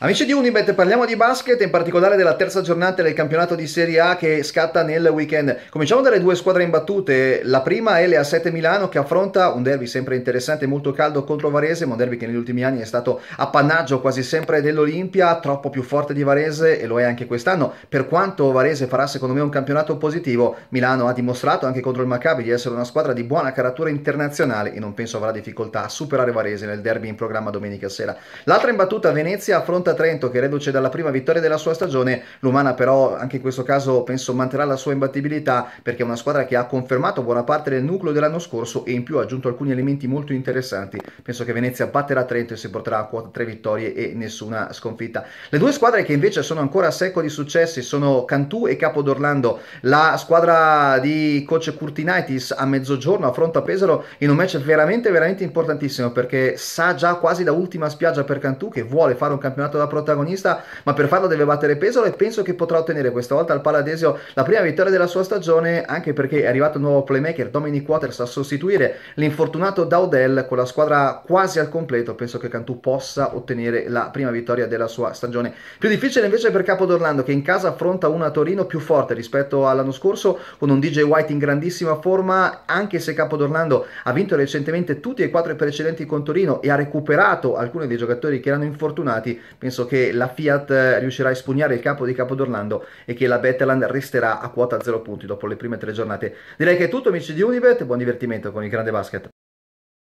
Amici di Unibet, parliamo di basket, in particolare della terza giornata del campionato di Serie A che scatta nel weekend. Cominciamo dalle due squadre imbattute. La prima è le 7 Milano che affronta un derby sempre interessante e molto caldo contro Varese, ma un derby che negli ultimi anni è stato appannaggio quasi sempre dell'Olimpia, troppo più forte di Varese e lo è anche quest'anno. Per quanto Varese farà secondo me un campionato positivo, Milano ha dimostrato anche contro il Maccabi di essere una squadra di buona caratura internazionale e non penso avrà difficoltà a superare Varese nel derby in programma domenica sera. L'altra imbattuta Venezia affronta Monta Trento che reduce dalla prima vittoria della sua stagione, l'Umana però anche in questo caso penso manterrà la sua imbattibilità perché è una squadra che ha confermato buona parte del nucleo dell'anno scorso e in più ha aggiunto alcuni elementi molto interessanti. Penso che Venezia batterà Trento e si porterà a quota tre vittorie e nessuna sconfitta. Le due squadre che invece sono ancora a secco di successi sono Cantù e Capodorlando. La squadra di coach Curtinaitis a mezzogiorno affronta Pesaro in un match veramente veramente importantissimo perché sa già quasi da ultima spiaggia per Cantù che vuole fare un campionato la protagonista, ma per farlo deve battere peso e penso che potrà ottenere questa volta al Paladesio la prima vittoria della sua stagione, anche perché è arrivato un nuovo playmaker Dominic Waters a sostituire l'infortunato Daudel con la squadra quasi al completo. Penso che Cantù possa ottenere la prima vittoria della sua stagione. Più difficile invece per Capo d'Orlando che in casa affronta una Torino più forte rispetto all'anno scorso con un DJ White in grandissima forma, anche se Capo d'Orlando ha vinto recentemente tutti e quattro i precedenti con Torino e ha recuperato alcuni dei giocatori che erano infortunati. Penso penso che la Fiat eh, riuscirà a espugnare il capo di Capodornando e che la Betterland resterà a quota 0 punti dopo le prime tre giornate. Direi che è tutto amici di Unibet, buon divertimento con il grande basket.